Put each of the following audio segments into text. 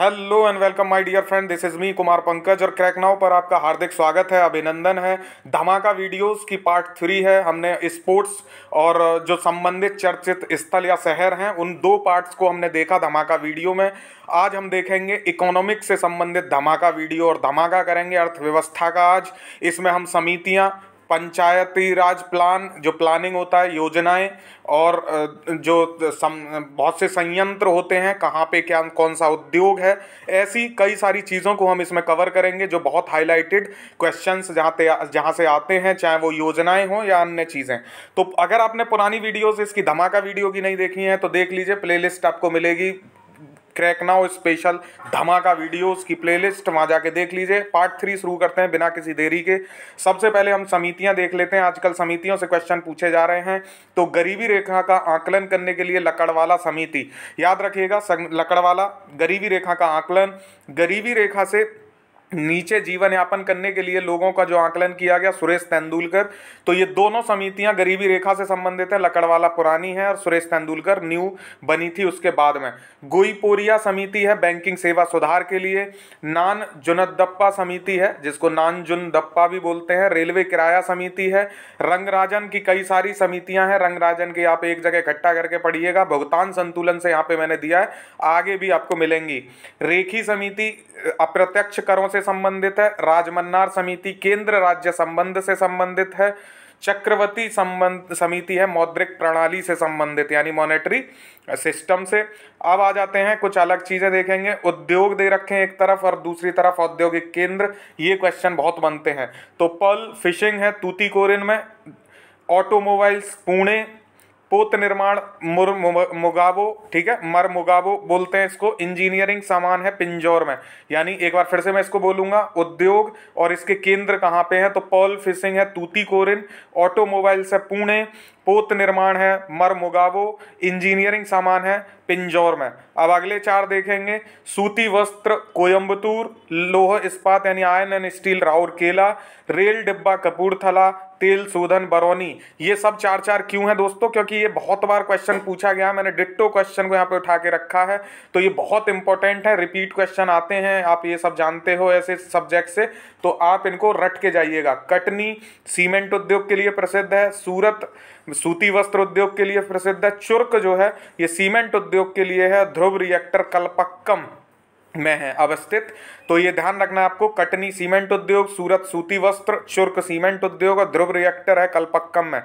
hello and welcome my dear friend this is me Kumar Pankaj और crack now पर आपका हार्दिक स्वागत है अभिनंदन है धमाका वीडियोस की पार्ट थ्री है हमने स्पोर्ट्स और जो संबंधित चर्चित स्थल या शहर हैं उन दो पार्ट्स को हमने देखा धमाका वीडियो में आज हम देखेंगे इकोनॉमिक्स से संबंधित धमाका वीडियो और धमाका करेंगे अर्थव्यवस्था का आज इसमें हम समितियाँ पंचायती राज प्लान जो प्लानिंग होता है योजनाएं और जो सम बहुत से संयंत्र होते हैं कहाँ पे क्या कौन सा उद्योग है ऐसी कई सारी चीज़ों को हम इसमें कवर करेंगे जो बहुत हाईलाइटेड क्वेश्चंस जहाँ जहाँ से आते हैं चाहे वो योजनाएं हों या अन्य चीज़ें तो अगर आपने पुरानी वीडियोज़ इसकी धमाका वीडियो की नहीं देखी हैं तो देख लीजिए प्लेलिस्ट आपको मिलेगी क्रैक नाउ स्पेशल धमाका वीडियोस की प्लेलिस्ट वहाँ जाके देख लीजिए पार्ट थ्री शुरू करते हैं बिना किसी देरी के सबसे पहले हम समितियाँ देख लेते हैं आजकल समितियों से क्वेश्चन पूछे जा रहे हैं तो गरीबी रेखा का आकलन करने के लिए लकड़वाला समिति याद रखिएगा लकड़वाला गरीबी रेखा का आकलन गरीबी रेखा से नीचे जीवन यापन करने के लिए लोगों का जो आकलन किया गया सुरेश तेंदुलकर तो ये दोनों समितियां गरीबी रेखा से संबंधित है लकड़वाला पुरानी है और सुरेश तेंदुलकर न्यू बनी थी उसके बाद में गोईपोरिया समिति है बैंकिंग सेवा सुधार के लिए नान जुनदप्पा समिति है जिसको नान जुनदप्पा भी बोलते हैं रेलवे किराया समिति है रंगराजन की कई सारी समितियां हैं रंगराजन के आप एक जगह इकट्ठा करके पढ़िएगा भुगतान संतुलन से यहाँ पे मैंने दिया है आगे भी आपको मिलेंगी रेखी समिति अप्रत्यक्ष करों से से संबंधित है राजमन्नार समिति केंद्र राज्य संबंध से संबंधित है चक्रवर्ती संबंध समिति है मौद्रिक प्रणाली से संबंधित यानी मॉनेटरी सिस्टम से अब आ जाते हैं कुछ अलग चीज़ें देखेंगे उद्योग दे रखे हैं एक तरफ और दूसरी तरफ औद्योगिक केंद्र ये क्वेश्चन बहुत बनते हैं तो पल फिशिंग है तूती कोरिन में ऑटोमोबाइल्स पुणे पोत निर्माण मुर मुगावो ठीक है मर मुगाबो बोलते हैं इसको इंजीनियरिंग सामान है पिंजौर में यानी एक बार फिर से मैं इसको बोलूंगा उद्योग और इसके केंद्र कहाँ पे हैं तो पॉल फिशिंग है तूती कोरिन ऑटोमोबाइल्स है पुणे पोत निर्माण है मरमुगावो इंजीनियरिंग सामान है पिंजौर में अब अगले चार देखेंगे सूती वस्त्र कोयम्बतूर लोह इस्पात यानी iron and steel Rourkela rail डिब्बा कपूरथला तेल शोधन बरौनी ये सब चार चार क्यों हैं दोस्तों क्योंकि ये बहुत बार क्वेश्चन पूछा गया मैंने डिट्टो क्वेश्चन को यहाँ पे उठा के रखा है तो ये बहुत इंपॉर्टेंट है रिपीट क्वेश्चन आते हैं आप ये सब जानते हो ऐसे सब्जेक्ट से तो आप इनको रट के जाइएगा कटनी सीमेंट उद्योग के लिए प्रसिद्ध है सूरत सूती वस्त्र उद्योग के लिए प्रसिद्ध है चुर्क जो है ये सीमेंट उद्योग के लिए है ध्रुव रिएक्टर कलपक्कम में है अवस्थित तो ये ध्यान रखना आपको कटनी सीमेंट उद्योग सूरत सूती वस्त्र चुर्क सीमेंट उद्योग और ध्रुव रिएक्टर है कलपक्कम में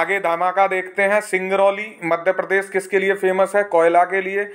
आगे धमाका देखते हैं सिंगरौली मध्य प्रदेश किसके लिए फेमस है कोयला के लिए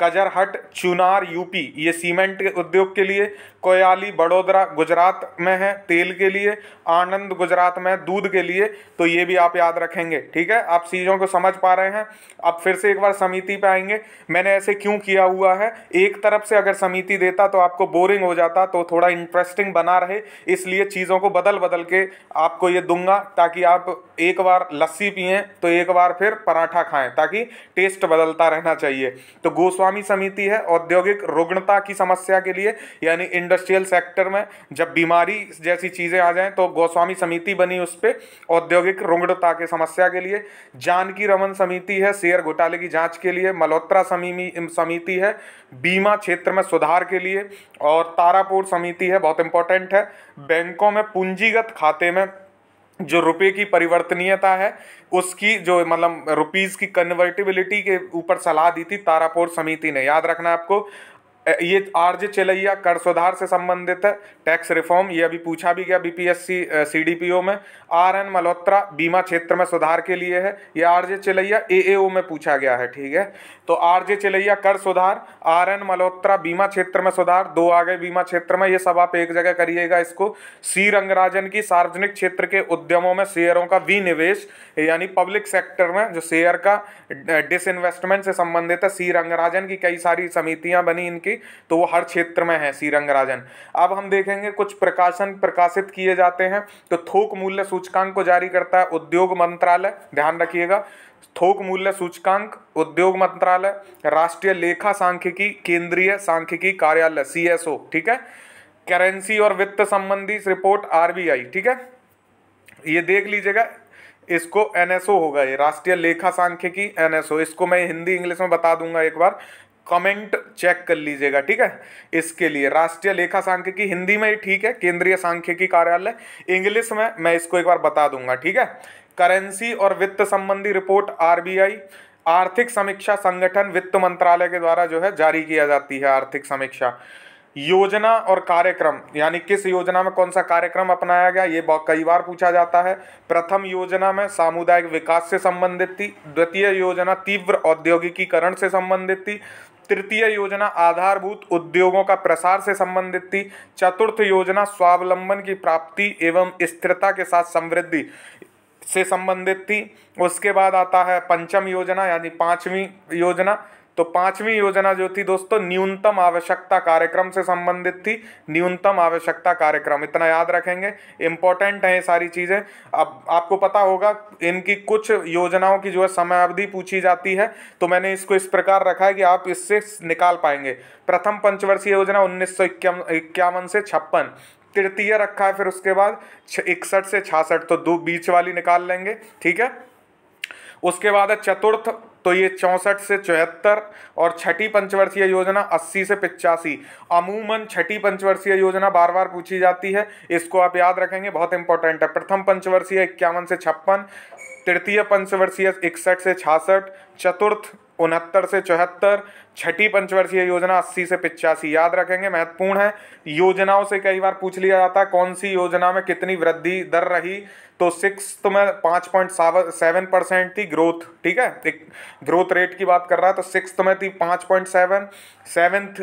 कजरहट चुनार यूपी ये सीमेंट के उद्योग के लिए कोयाली बड़ोदरा गुजरात में है तेल के लिए आनंद गुजरात में दूध के लिए तो ये भी आप याद रखेंगे ठीक है आप चीज़ों को समझ पा रहे हैं अब फिर से एक बार समिति पे आएंगे मैंने ऐसे क्यों किया हुआ है एक तरफ से अगर समिति देता तो आपको बोरिंग हो जाता तो थोड़ा इंटरेस्टिंग बना रहे इसलिए चीज़ों को बदल बदल के आपको ये दूंगा ताकि आप एक बार लस्सी पिए तो एक बार फिर पराठा खाएं ताकि टेस्ट बदलता रहना चाहिए तो गोस स्वामी समिति है औद्योगिक रुग्णता की समस्या के लिए यानी इंडस्ट्रियल सेक्टर में जब बीमारी जैसी चीज़ें आ जाएं तो गोस्वामी समिति बनी उस पर औद्योगिक रुग्णता के समस्या के लिए जानकी रमन समिति है शेयर घोटाले की जाँच के लिए मल्होत्रा समी समिति है बीमा क्षेत्र में सुधार के लिए और तारापुर समिति है बहुत इंपॉर्टेंट है बैंकों में पूंजीगत खाते में जो रुपये की परिवर्तनीयता है उसकी जो मतलब रुपीज़ की कन्वर्टिबिलिटी के ऊपर सलाह दी थी तारापोर समिति ने याद रखना आपको ये आरजे चलैया कर सुधार से संबंधित है टैक्स रिफॉर्म ये अभी पूछा भी गया बीपीएससी सीडीपीओ में आर एन मल्होत्रा बीमा क्षेत्र में सुधार के लिए है ये आरजे ए एएओ में पूछा गया है ठीक है तो आरजे चलैया कर सुधार आर एन मल्होत्रा बीमा क्षेत्र में सुधार दो आ गए बीमा क्षेत्र में ये सब आप एक जगह करिएगा इसको सी रंगराजन की सार्वजनिक क्षेत्र के उद्यमों में शेयरों का विनिवेश यानी पब्लिक सेक्टर में जो शेयर का डिसइन्वेस्टमेंट से संबंधित है सी रंगराजन की कई सारी समितियां बनी इनकी थी तो वो हर क्षेत्र में है सी रंगराजन अब हम देखेंगे कुछ प्रकाशन प्रकाशित किए जाते हैं तो थोक मूल्य सूचकांक को जारी करता है उद्योग मंत्रालय ध्यान रखिएगा थोक मूल्य सूचकांक उद्योग मंत्रालय राष्ट्रीय लेखा सांख्यिकी केंद्रीय सांख्यिकी कार्यालय सी ठीक है करेंसी और वित्त संबंधी रिपोर्ट आर ठीक है ये देख लीजिएगा इसको एनएसओ होगा ये राष्ट्रीय लेखा सांख्यिकी एनएसओ इसको मैं हिंदी इंग्लिश में बता दूंगा एक बार कमेंट चेक कर लीजिएगा ठीक है इसके लिए राष्ट्रीय लेखा सांख्यिकी हिंदी में ठीक है केंद्रीय सांख्यिकी कार्यालय इंग्लिश में मैं इसको एक बार बता दूंगा ठीक है करेंसी और वित्त संबंधी रिपोर्ट आरबीआई आर्थिक समीक्षा संगठन वित्त मंत्रालय के द्वारा जो है जारी किया जाती है आर्थिक समीक्षा योजना और कार्यक्रम यानी किस योजना में कौन सा कार्यक्रम अपनाया गया ये कई बार पूछा जाता है प्रथम योजना में सामुदायिक विकास से संबंधित थी द्वितीय योजना तीव्र औद्योगिकीकरण से संबंधित थी तृतीय योजना आधारभूत उद्योगों का प्रसार से संबंधित थी चतुर्थ योजना स्वावलंबन की प्राप्ति एवं स्थिरता के साथ समृद्धि से संबंधित थी उसके बाद आता है पंचम योजना यानी पांचवी योजना तो पांचवी योजना जो थी दोस्तों न्यूनतम आवश्यकता कार्यक्रम से संबंधित थी न्यूनतम आवश्यकता कार्यक्रम इतना याद रखेंगे इंपॉर्टेंट है ये सारी चीज़ें अब आपको पता होगा इनकी कुछ योजनाओं की जो है समय अवधि पूछी जाती है तो मैंने इसको इस प्रकार रखा है कि आप इससे निकाल पाएंगे प्रथम पंचवर्षीय योजना उन्नीस से छप्पन तृतीय रखा है फिर उसके बाद इकसठ से छासठ तो दो बीच वाली निकाल लेंगे ठीक है उसके बाद है चतुर्थ तो ये चौंसठ से चौहत्तर और छठी पंचवर्षीय योजना अस्सी से पिचासी अमूमन छठी पंचवर्षीय योजना बार बार पूछी जाती है इसको आप याद रखेंगे बहुत इंपॉर्टेंट है प्रथम पंचवर्षीय इक्यावन से छप्पन तृतीय पंचवर्षीय इकसठ से छासठ चतुर्थ उनहत्तर से चौहत्तर छठी पंचवर्षीय योजना अस्सी से पिचासी याद रखेंगे महत्वपूर्ण है योजनाओं से कई बार पूछ लिया जाता है कौन सी योजना में कितनी वृद्धि दर रही तो सिक्स में पाँच पॉइंट सेवन परसेंट थी ग्रोथ ठीक है ग्रोथ रेट की बात कर रहा है तो सिक्स में थी पाँच point seven seventh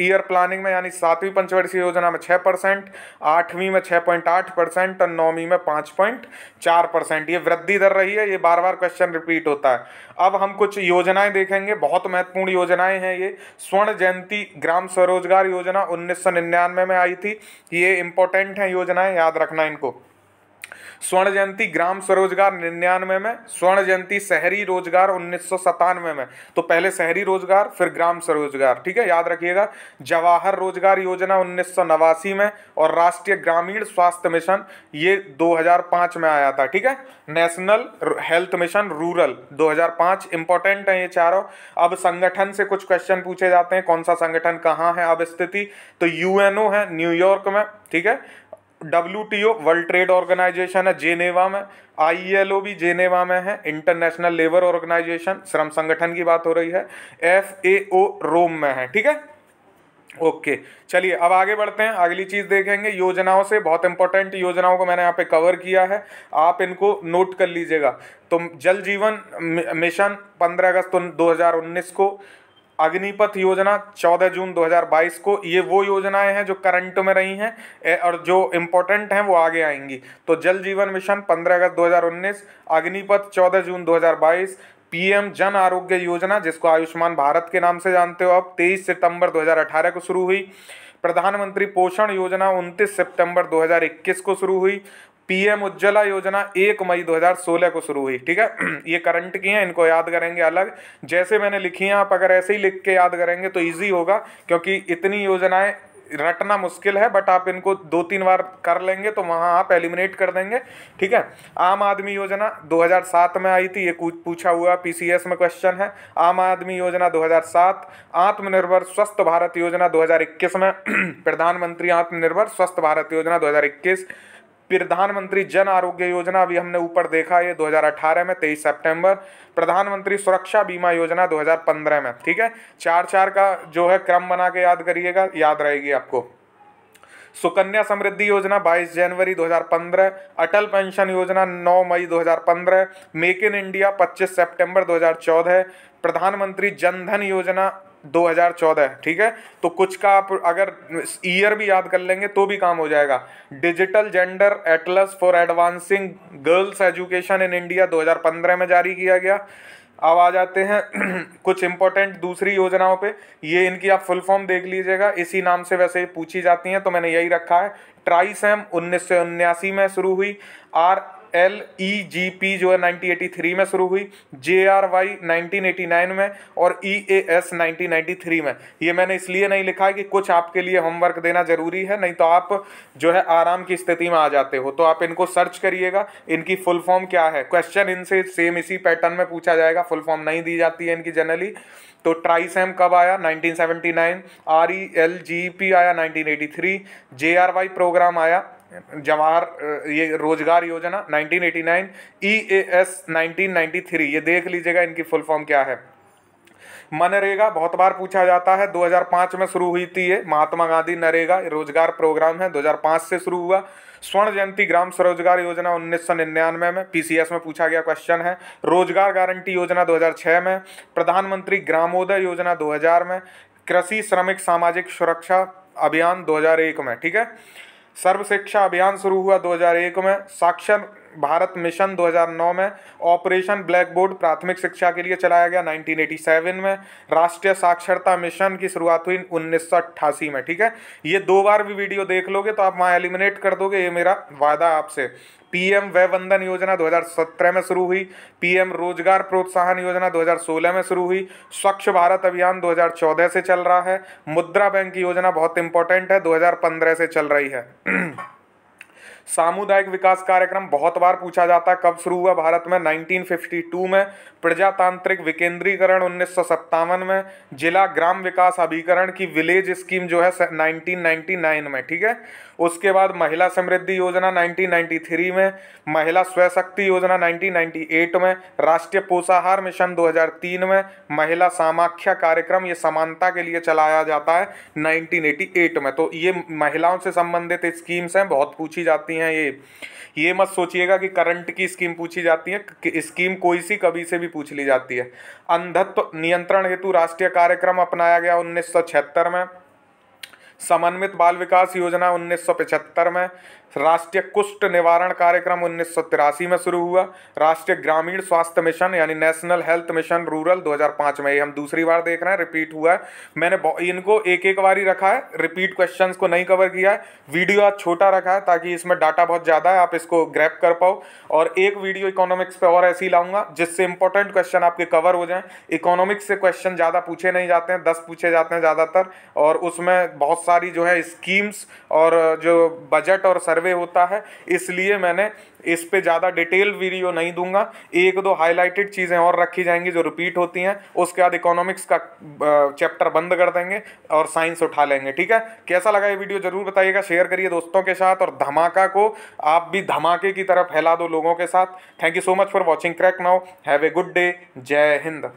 year planning में यानी सातवीं पंचवर्षीय योजना में छः परसेंट आठवीं में छः पॉइंट आठ परसेंट और नौवीं में पाँच पॉइंट चार परसेंट ये वृद्धि दर रही है ये बार बार क्वेश्चन रिपीट होता है अब हम कुछ योजनाएं देखेंगे बहुत महत्वपूर्ण योजनाएं हैं ये स्वर्ण जयंती ग्राम स्वरोजगार योजना उन्नीस में आई थी ये इंपॉर्टेंट हैं योजनाएं याद रखना इनको स्वर्ण जयंती ग्राम स्वरोजगार निन्यानवे में स्वर्ण जयंती शहरी रोजगार उन्नीस सौ सतानवे में तो पहले शहरी रोजगार फिर ग्राम स्वरोजगार ठीक है याद रखिएगा जवाहर रोजगार योजना उन्नीस सौ नवासी में और राष्ट्रीय ग्रामीण स्वास्थ्य मिशन ये 2005 में आया था ठीक है national health mission rural 2005 important है ये चारों अब संगठन से कुछ क्वेश्चन पूछे जाते हैं कौन सा संगठन कहाँ है अब स्थिति तो यूएनओ है न्यूयॉर्क में ठीक है W T O world trade organization है जेनेवा में आई एल ओ भी जेनेवा में है इंटरनेशनल लेबर ऑर्गेनाइजेशन श्रम संगठन की बात हो रही है एफ ए ओ रोम में है ठीक है ओके चलिए अब आगे बढ़ते हैं अगली चीज़ देखेंगे योजनाओं से बहुत इंपॉर्टेंट योजनाओं को मैंने यहाँ पे कवर किया है आप इनको नोट कर लीजिएगा तो जल जीवन मिशन पंद्रह अगस्त उन्नीस को अग्निपथ योजना 14 जून 2022 को ये वो योजनाएं हैं जो करंट में रही हैं और जो इम्पोर्टेंट हैं वो आगे आएंगी तो जल जीवन मिशन 15 अगस्त 2019 अग्निपथ 14 जून 2022 पीएम जन आरोग्य योजना जिसको आयुष्मान भारत के नाम से जानते हो आप 23 सितंबर 2018 को शुरू हुई प्रधानमंत्री पोषण योजना 29 सितंबर 2021 को शुरू हुई पीएम उज्ज्वला योजना एक मई 2016 को शुरू हुई ठीक है ये करंट की हैं इनको याद करेंगे अलग जैसे मैंने लिखी हैं आप अगर ऐसे ही लिख के याद करेंगे तो ईजी होगा क्योंकि इतनी योजनाएं रटना मुश्किल है बट आप इनको दो तीन बार कर लेंगे तो वहाँ आप एलिमिनेट कर देंगे ठीक है आम आदमी योजना 2007 में आई थी ये पूछा हुआ पीसीएस में क्वेश्चन है आम आदमी योजना 2007 आत्मनिर्भर स्वस्थ भारत योजना 2021 में प्रधानमंत्री आत्मनिर्भर स्वस्थ भारत योजना 2021 प्रधानमंत्री जन आरोग्य योजना भी हमने ऊपर देखा ये 2018 में 23 सितंबर प्रधानमंत्री सुरक्षा बीमा योजना 2015 में ठीक है चार चार का जो है क्रम बना के याद करिएगा याद रहेगी आपको सुकन्या समृद्धि योजना 22 जनवरी 2015 अटल पेंशन योजना 9 मई 2015 मेक इन इंडिया 25 सितंबर 2014 प्रधानमंत्री जनधन योजना 2014 ठीक है तो कुछ का आप अगर ईयर भी याद कर लेंगे तो भी काम हो जाएगा digital gender atlas for advancing girls education in India 2015 में जारी किया गया अब आ जाते हैं कुछ इंपॉर्टेंट दूसरी योजनाओं पे ये इनकी आप फुल फॉर्म देख लीजिएगा इसी नाम से वैसे पूछी जाती हैं तो मैंने यही रखा है ट्राई सैम उन्नीस में शुरू हुई R L E G P जो है 1983 में शुरू हुई जे आर वाई नाइन में और ई ए एस थ्री में ये मैंने इसलिए नहीं लिखा है कि कुछ आपके लिए होमवर्क देना ज़रूरी है नहीं तो आप जो है आराम की स्थिति में आ जाते हो तो आप इनको सर्च करिएगा इनकी फुल फॉर्म क्या है क्वेश्चन इनसे सेम इसी पैटर्न में पूछा जाएगा फुल फॉर्म नहीं दी जाती है इनकी जनरली तो ट्राइसैम कब आया 1979 R E L G P आया 1983 जे आर वाई प्रोग्राम आया जवाहर ये रोजगार योजना 1989 ईएएस 1993 ये देख लीजिएगा इनकी फुल फॉर्म क्या है मनरेगा बहुत बार पूछा जाता है 2005 में शुरू हुई थी ये महात्मा गांधी नरेगा रोजगार प्रोग्राम है 2005 से शुरू हुआ स्वर्ण जयंती ग्राम स्वरोजगार योजना उन्नीस में पीसीएस में पूछा गया क्वेश्चन है रोजगार गारंटी योजना 2006 में प्रधानमंत्री ग्रामोदय योजना 2000 में कृषि श्रमिक सामाजिक सुरक्षा अभियान 2001 में ठीक है सर्व शिक्षा अभियान शुरू हुआ 2001 में साक्षर भारत मिशन 2009 में ऑपरेशन ब्लैकबोर्ड प्राथमिक शिक्षा के लिए चलाया गया 1987 में राष्ट्रीय साक्षरता मिशन की शुरुआत हुई उन्नीस में ठीक है ये दो बार भी वीडियो देख लोगे तो आप वहाँ एलिमिनेट कर दोगे ये मेरा वादा आपसे पीएम वय वंदन योजना 2017 में शुरू हुई पीएम रोजगार प्रोत्साहन योजना 2016 में शुरू हुई स्वच्छ भारत अभियान 2014 से चल रहा है मुद्रा बैंक की योजना बहुत इंपॉर्टेंट है 2015 से चल रही है सामुदायिक विकास कार्यक्रम बहुत बार पूछा जाता है कब शुरू हुआ भारत में 1952 में प्रजातांत्रिक विकेंद्रीकरण उन्नीस में जिला ग्राम विकास अभिकरण की विलेज स्कीम जो है 1999 में ठीक है उसके बाद महिला समृद्धि योजना 1993 में महिला स्वशक्ति योजना 1998 में राष्ट्रीय पोषाहार मिशन 2003 में महिला सामाख्या कार्यक्रम ये समानता के लिए चलाया जाता है 1988 में तो ये महिलाओं से संबंधित स्कीम्स हैं बहुत पूछी जाती जाती हैं ये ये मत सोचिएगा कि करंट की स्कीम पूछी जाती है स्कीम कोई सी कभी से भी पूछ ली जाती है अंधत्व नियंत्रण हेतु राष्ट्रीय कार्यक्रम अपनाया गया उन्नीस में समन्वित बाल विकास योजना 1975 में राष्ट्रीय कुष्ठ निवारण कार्यक्रम उन्नीस में शुरू हुआ राष्ट्रीय ग्रामीण स्वास्थ्य मिशन यानी नेशनल हेल्थ मिशन रूरल 2005 में ये हम दूसरी बार देख रहे हैं रिपीट हुआ है मैंने इनको एक एक बार ही रखा है रिपीट क्वेश्चंस को नहीं कवर किया है वीडियो आज छोटा रखा है ताकि इसमें डाटा बहुत ज़्यादा है आप इसको ग्रैप कर पाओ और एक वीडियो इकोनॉमिक्स पर और ऐसी लाऊंगा जिससे इंपॉर्टेंट क्वेश्चन आपके कवर हो जाए इकोनॉमिक्स से क्वेश्चन ज़्यादा पूछे नहीं जाते हैं दस पूछे जाते हैं ज़्यादातर और उसमें बहुत सारी जो है स्कीम्स और जो बजट और सर्वे होता है इसलिए मैंने इस पे ज़्यादा डिटेल वीडियो नहीं दूंगा एक दो हाईलाइटेड चीज़ें और रखी जाएंगी जो रिपीट होती हैं उसके बाद इकोनॉमिक्स का चैप्टर बंद कर देंगे और साइंस उठा लेंगे ठीक है कैसा लगा ये वीडियो ज़रूर बताइएगा शेयर करिए दोस्तों के साथ और धमाका को आप भी धमाके की तरह फैला दो लोगों के साथ thank you so much for watching crack now have a good day Jai Hind